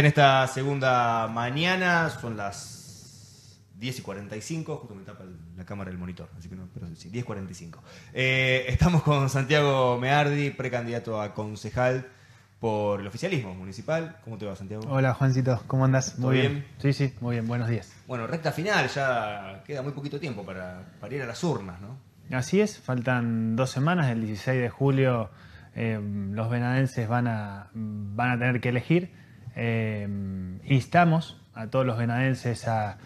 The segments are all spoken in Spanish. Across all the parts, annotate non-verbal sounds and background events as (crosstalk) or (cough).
en esta segunda mañana, son las 10 y 45, justo me tapa la cámara del monitor, así que no, pero sí, 10 45. Eh, estamos con Santiago Meardi, precandidato a concejal por el oficialismo municipal. ¿Cómo te va, Santiago? Hola, Juancito, ¿cómo andas? Muy bien? Sí, sí, muy bien, buenos días. Bueno, recta final, ya queda muy poquito tiempo para, para ir a las urnas, ¿no? Así es, faltan dos semanas, el 16 de julio eh, los venadenses van a, van a tener que elegir Em, instamos a todos los venadenses a,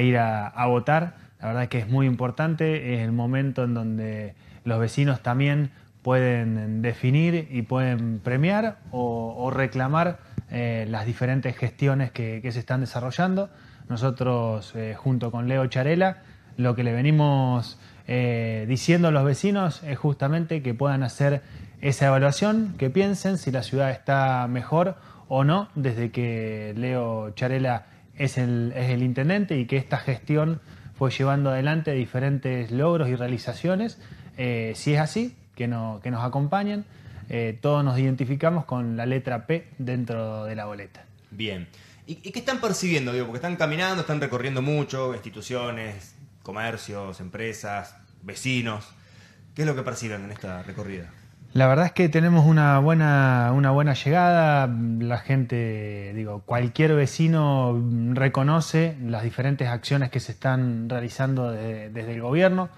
ir a, votar. La verdad es que es muy importante, es el momento en donde los vecinos también pueden definir y pueden premiar o, reclamar eh, las diferentes gestiones que, se están desarrollando. Nosotros, eh, junto con Leo Charela, lo que le venimos eh, diciendo a los vecinos es justamente que puedan hacer esa evaluación, que piensen si la ciudad está mejor o no desde que Leo Charela es el, intendente y que esta gestión fue llevando adelante diferentes logros y realizaciones. Eh, si es así, que, nos acompañen. Eh, todos nos identificamos con la letra P dentro de la boleta. Bien. ¿Y, qué están percibiendo? Digo, porque están caminando, están recorriendo mucho, instituciones, comercios, empresas, vecinos. ¿Qué es lo que perciben en esta recorrida? La verdad es que tenemos una buena, buena llegada, la gente, digo, cualquier vecino reconoce las diferentes acciones que se están realizando desde el gobierno,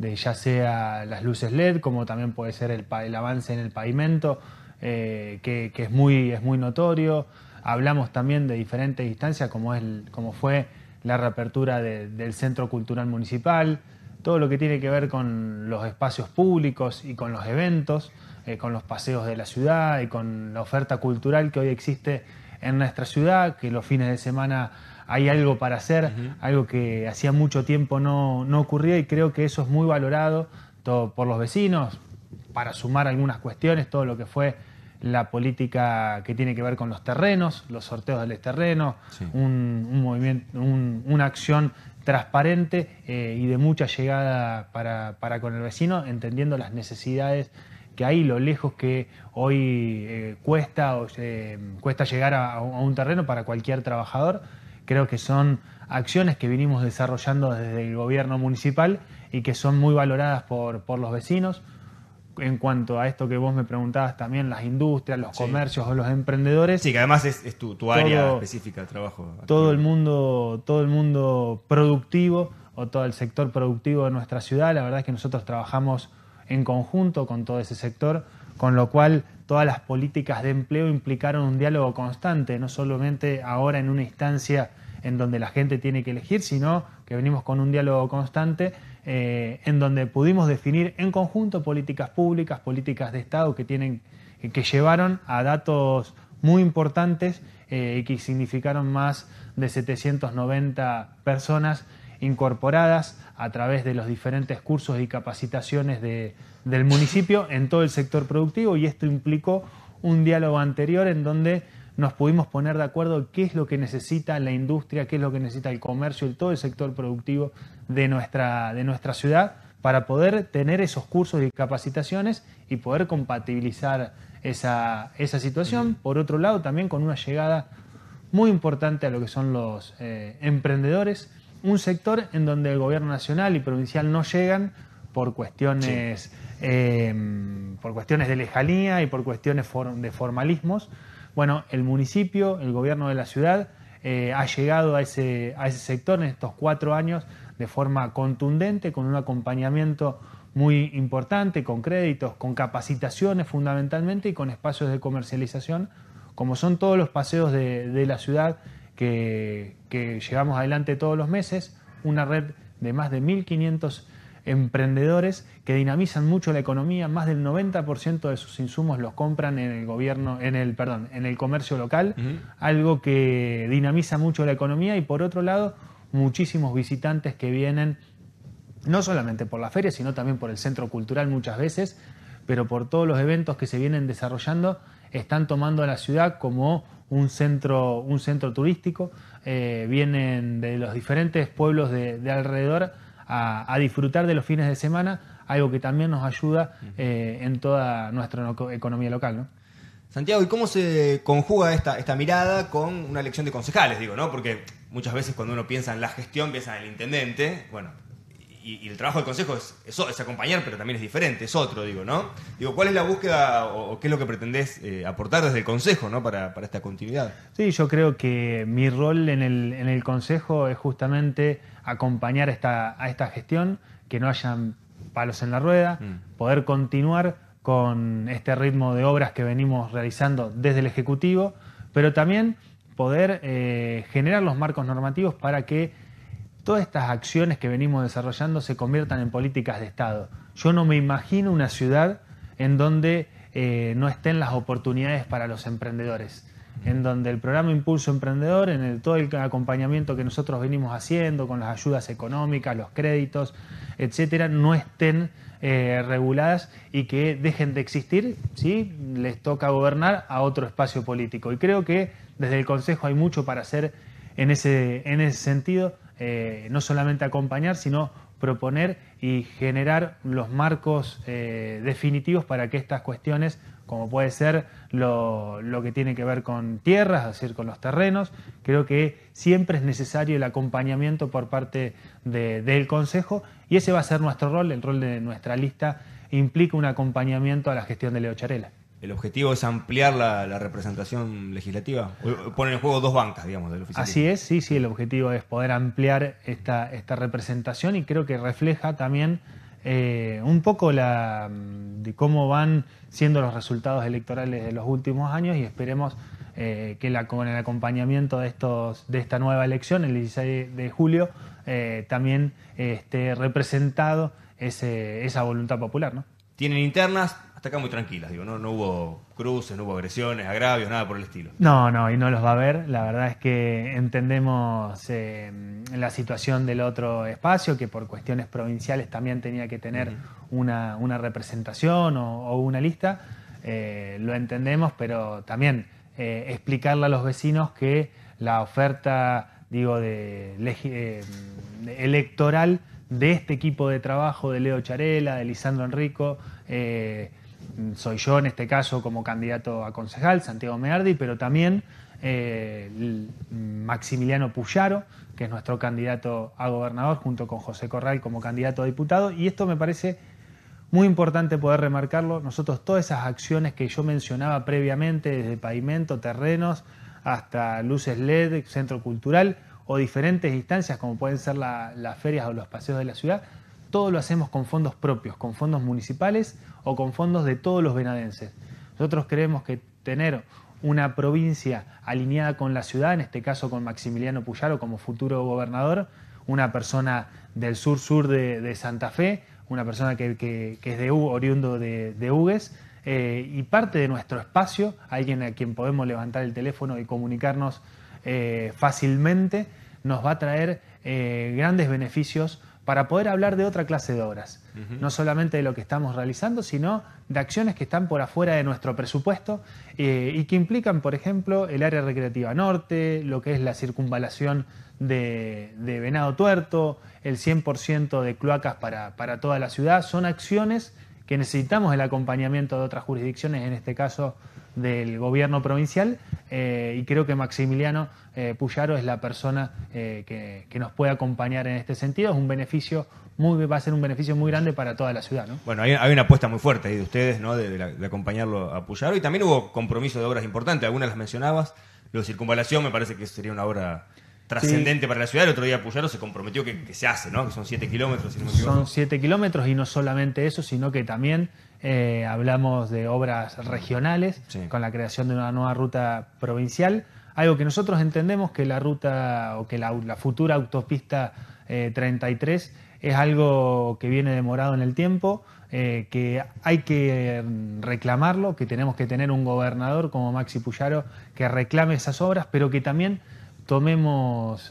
de ya sea las luces LED, como también puede ser el, avance en el pavimento, eh, que, es, muy, es muy notorio. Hablamos también de diferentes instancias, como, es, como fue la reapertura del Centro Cultural Municipal, todo lo que tiene que ver con los espacios públicos y con los eventos, eh, con los paseos de la ciudad y con la oferta cultural que hoy existe en nuestra ciudad, que los fines de semana hay algo para hacer, algo que hacía mucho tiempo no, ocurría y creo que eso es muy valorado por los vecinos, para sumar algunas cuestiones, todo lo que fue la política que tiene que ver con los terrenos, los sorteos de los terrenos, un, movimiento, una acción transparente eh, y de mucha llegada para, con el vecino, entendiendo las necesidades que hay, lo lejos que hoy eh, cuesta, o, eh, cuesta llegar a, un terreno para cualquier trabajador. Creo que son acciones que vinimos desarrollando desde el gobierno municipal y que son muy valoradas por los vecinos en cuanto a esto que vos me preguntabas también, las industrias, los comercios o los emprendedores. Sí, que además es, tu, área específica de trabajo. Todo el mundo, todo el mundo productivo o todo el sector productivo de nuestra ciudad, la verdad es que nosotros trabajamos en conjunto con todo ese sector, con lo cual todas las políticas de empleo implicaron un diálogo constante, no solamente ahora en una instancia en donde la gente tiene que elegir, sino que venimos con un diálogo constante, eh, en donde pudimos definir en conjunto políticas públicas, políticas de Estado que, tienen, que llevaron a datos muy importantes eh, y que significaron más de 790 personas incorporadas a través de los diferentes cursos y capacitaciones del municipio en todo el sector productivo y esto implicó un diálogo anterior en donde nos pudimos poner de acuerdo qué es lo que necesita la industria, qué es lo que necesita el comercio, y todo el sector productivo de nuestra, de nuestra ciudad para poder tener esos cursos y capacitaciones y poder compatibilizar esa, situación. Por otro lado, también con una llegada muy importante a lo que son los eh, emprendedores, un sector en donde el gobierno nacional y provincial no llegan por cuestiones, eh, por cuestiones de lejanía y por cuestiones de formalismos, bueno, el municipio, el gobierno de la ciudad, eh, ha llegado a ese, a ese sector en estos cuatro años de forma contundente, con un acompañamiento muy importante, con créditos, con capacitaciones fundamentalmente y con espacios de comercialización, como son todos los paseos de, la ciudad que, que, llevamos adelante todos los meses, una red de más de 1.500 emprendedores que dinamizan mucho la economía, más del 90% de sus insumos los compran en el gobierno, en el, perdón, en el comercio local, algo que dinamiza mucho la economía y por otro lado, muchísimos visitantes que vienen no solamente por la feria, sino también por el centro cultural muchas veces, pero por todos los eventos que se vienen desarrollando, están tomando a la ciudad como un centro, un centro turístico, eh, vienen de los diferentes pueblos de alrededor a, disfrutar de los fines de semana, algo que también nos ayuda eh, en toda nuestra economía local. ¿no? Santiago, ¿y cómo se conjuga esta, esta mirada con una elección de concejales? Digo, ¿no? Porque muchas veces cuando uno piensa en la gestión, piensa en el intendente, bueno, y, el trabajo del consejo es, acompañar, pero también es diferente, es otro, digo, ¿no? Digo, ¿cuál es la búsqueda o, qué es lo que pretendés eh, aportar desde el consejo, ¿no? Para, para, esta continuidad. Sí, yo creo que mi rol en el, en el consejo es justamente acompañar esta, a esta gestión, que no hayan palos en la rueda, mm. poder continuar con este ritmo de obras que venimos realizando desde el Ejecutivo, pero también poder eh, generar los marcos normativos para que todas estas acciones que venimos desarrollando se conviertan en políticas de Estado. Yo no me imagino una ciudad en donde eh, no estén las oportunidades para los emprendedores, en donde el programa Impulso Emprendedor, en todo el acompañamiento que nosotros venimos haciendo, con las ayudas económicas, los créditos, etcétera, no estén eh, reguladas y que dejen de existir ¿sí? les toca gobernar a otro espacio político. Y creo que desde el Consejo hay mucho para hacer en ese, en ese sentido eh, no solamente acompañar, sino proponer y generar los marcos eh, definitivos para que estas cuestiones, como puede ser lo, que tiene que ver con tierras, es decir, con los terrenos, creo que siempre es necesario el acompañamiento por parte del Consejo y ese va a ser nuestro rol, el rol de nuestra lista implica un acompañamiento a la gestión de Leo Charela el objetivo es ampliar la, representación legislativa. Ponen en juego dos bancas, digamos, del oficialismo. Así es, sí, sí, el objetivo es poder ampliar esta, esta representación y creo que refleja también eh, un poco la, mm, de cómo van siendo los resultados electorales de los últimos años y esperemos eh, que con el acompañamiento de, estos, de esta nueva elección, el 16 de julio, eh, también esté representado esa voluntad popular. ¿no? Tienen internas, Está acá muy tranquilas, digo, no, no hubo cruces, no hubo agresiones, agravios, nada por el estilo. No, no, y no los va a haber. La verdad es que entendemos em, la situación del otro espacio, que por cuestiones provinciales también tenía que tener una, representación o, una lista. Eh, lo entendemos, pero también eh, explicarle a los vecinos que la oferta, digo, de, em, electoral de este equipo de trabajo, de Leo Charela, de Lisandro Enrico, eh, soy yo en este caso como candidato a concejal, Santiago Meardi, pero también eh, Maximiliano Puyaro, que es nuestro candidato a gobernador, junto con José Corral como candidato a diputado. Y esto me parece muy importante poder remarcarlo. Nosotros todas esas acciones que yo mencionaba previamente, desde pavimento, terrenos, hasta luces LED, centro cultural o diferentes instancias como pueden ser las ferias o los paseos de la ciudad, todo lo hacemos con fondos propios, con fondos municipales o con fondos de todos los venadenses. Nosotros creemos que tener una provincia alineada con la ciudad, en este caso con Maximiliano Puyaro como futuro gobernador, una persona del sur-sur de, Santa Fe, una persona que, es de oriundo de, de Ugues, eh, y parte de nuestro espacio, alguien a quien podemos levantar el teléfono y comunicarnos eh, fácilmente, nos va a traer eh, grandes beneficios para poder hablar de otra clase de obras, no solamente de lo que estamos realizando, sino de acciones que están por afuera de nuestro presupuesto eh, y que implican, por ejemplo, el área recreativa norte, lo que es la circunvalación de, Venado Tuerto, el 100% de cloacas para, para toda la ciudad, son acciones que necesitamos el acompañamiento de otras jurisdicciones, en este caso del gobierno provincial eh, y creo que Maximiliano eh, Puyaro es la persona eh, que, nos puede acompañar en este sentido. Es un beneficio muy, va a ser un beneficio muy grande para toda la ciudad. ¿no? Bueno, hay, una apuesta muy fuerte ahí de ustedes, ¿no? De, acompañarlo a Puyaro y también hubo compromiso de obras importantes, algunas las mencionabas. Lo de circunvalación me parece que sería una obra trascendente para la ciudad. El otro día Puyaro se comprometió que, se hace, ¿no? Que son 7 kilómetros. son 7 kilómetros y no solamente eso, sino que también eh, hablamos de obras regionales, con la creación de una nueva ruta provincial, algo que nosotros entendemos que la ruta o que la, futura autopista 33 eh, es algo que viene demorado en el tiempo, eh, que hay que mm, reclamarlo, que tenemos que tener un gobernador como Maxi Puyaro que reclame esas obras, pero que también tomemos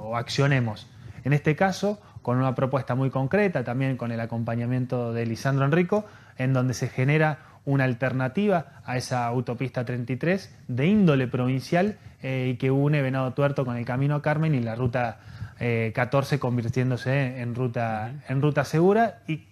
o accionemos. En este caso, con una propuesta muy concreta, también con el acompañamiento de Lisandro Enrico, en donde se genera una alternativa a esa autopista 33 de índole provincial eh, y que une Venado Tuerto con el Camino Carmen y la ruta 14 eh, convirtiéndose en ruta, en ruta segura y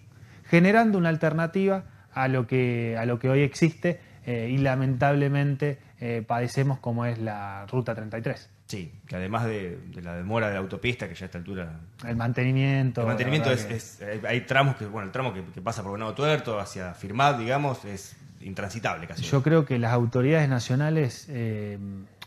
generando una alternativa a lo que, a lo que hoy existe eh, y lamentablemente padecemos como es la ruta 33. Sí, que además de, la demora de la autopista, que ya a esta altura. El mantenimiento. El mantenimiento es, eh, Hay tramos que, bueno, el tramo que, pasa por Venado Tuerto hacia Firmat, digamos, es intransitable casi. Yo creo que las autoridades nacionales. Eh,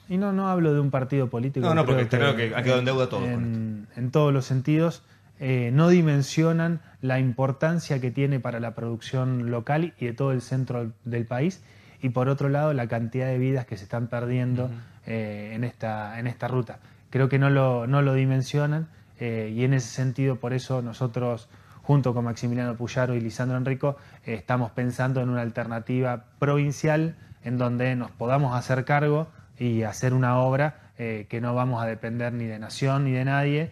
y no, no hablo de un partido político. No, no, porque creo que, ha quedado en deuda todo. En, todos los sentidos. Eh, no dimensionan la importancia que tiene para la producción local y de todo el centro del país y por otro lado la cantidad de vidas que se están perdiendo eh, en, esta, en esta ruta. Creo que no lo, no lo dimensionan eh, y en ese sentido por eso nosotros junto con Maximiliano Puyaro y Lisandro Enrico, estamos pensando en una alternativa provincial en donde nos podamos hacer cargo y hacer una obra eh, que no vamos a depender ni de Nación ni de nadie.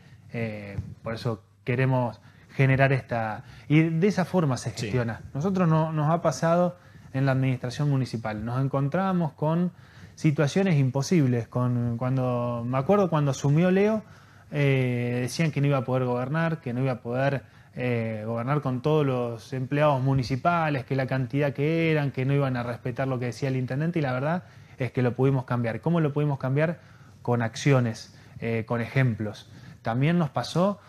por eso queremos generar esta... Y de esa forma se gestiona. Nosotros no, nos ha pasado en la administración municipal. Nos encontramos con situaciones imposibles. Con, cuando, me acuerdo cuando asumió Leo, eh, decían que no iba a poder gobernar, que no iba a poder eh, gobernar con todos los empleados municipales, que la cantidad que eran, que no iban a respetar lo que decía el intendente y la verdad es que lo pudimos cambiar. ¿Cómo lo pudimos cambiar? Con acciones, eh, con ejemplos. También nos pasó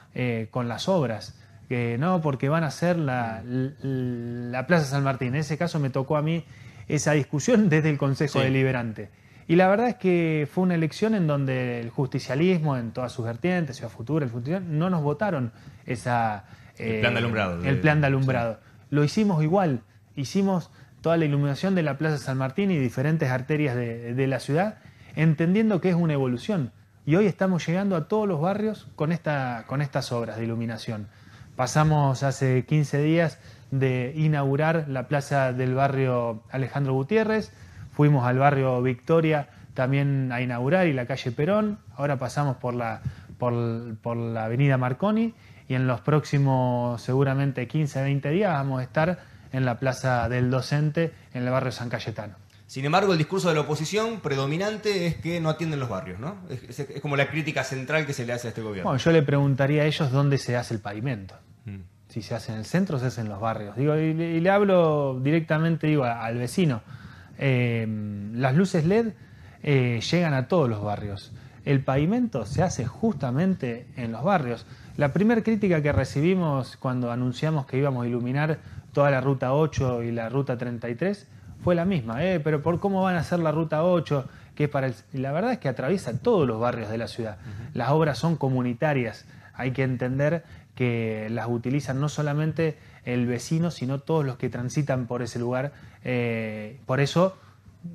con las obras que no, porque van a ser la, la, Plaza San Martín. En ese caso me tocó a mí esa discusión (laughs) desde el Consejo Deliberante. Y la verdad es que fue una elección en donde el justicialismo, en todas sus vertientes, Ciudad Futura, el Futuro, no nos votaron esa, el plan de eh, alumbrado. El plan de alumbrado. Lo hicimos igual. Hicimos toda la iluminación de la Plaza San Martín y diferentes arterias de, la ciudad, entendiendo que es una evolución. Y hoy estamos llegando a todos los barrios con, esta, con estas obras de iluminación. Pasamos hace 15 días de inaugurar la plaza del barrio Alejandro Gutiérrez, fuimos al barrio Victoria también a inaugurar y la calle Perón, ahora pasamos por la, por, la avenida Marconi y en los próximos seguramente 15, 20 días vamos a estar en la plaza del docente en el barrio San Cayetano. Sin embargo, el discurso de la oposición predominante es que no atienden los barrios, ¿no? es como la crítica central que se le hace a este gobierno. Bueno, yo le preguntaría a ellos dónde se hace el pavimento. Si se hace en el centro, se hace en los barrios. Digo, y, le hablo directamente digo, al vecino. Em, las luces LED eh, llegan a todos los barrios. El pavimento se hace justamente en los barrios. La primera crítica que recibimos cuando anunciamos que íbamos a iluminar toda la ruta 8 y la ruta 33 fue la misma. ¿eh? pero ¿por cómo van a hacer la ruta 8? Que para La verdad es que atraviesa todos los barrios de la ciudad. Las obras son comunitarias. Hay que entender que las utilizan no solamente el vecino, sino todos los que transitan por ese lugar. Eh, por eso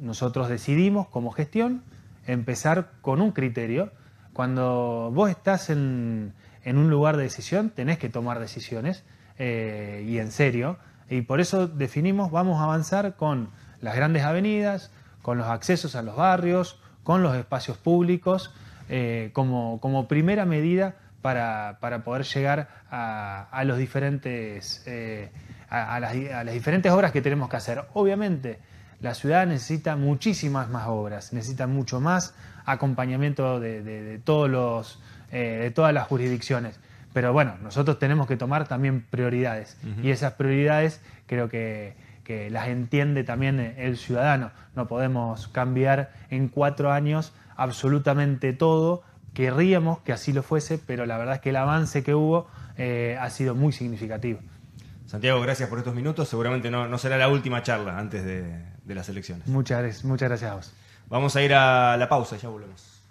nosotros decidimos como gestión empezar con un criterio. Cuando vos estás en, un lugar de decisión, tenés que tomar decisiones eh, y en serio. Y por eso definimos, vamos a avanzar con las grandes avenidas, con los accesos a los barrios, con los espacios públicos, eh, como, como primera medida para, poder llegar a, los diferentes, eh, a, las, diferentes obras que tenemos que hacer. Obviamente, la ciudad necesita muchísimas más obras, necesita mucho más acompañamiento de, todos eh, de todas las jurisdicciones. Pero bueno, nosotros tenemos que tomar también prioridades y esas prioridades creo que, que, las entiende también el ciudadano. No podemos cambiar en cuatro años absolutamente todo Querríamos que así lo fuese, pero la verdad es que el avance que hubo eh, ha sido muy significativo. Santiago, gracias por estos minutos. Seguramente no, será la última charla antes de, las elecciones. Muchas, muchas gracias a vos. Vamos a ir a la pausa, ya volvemos.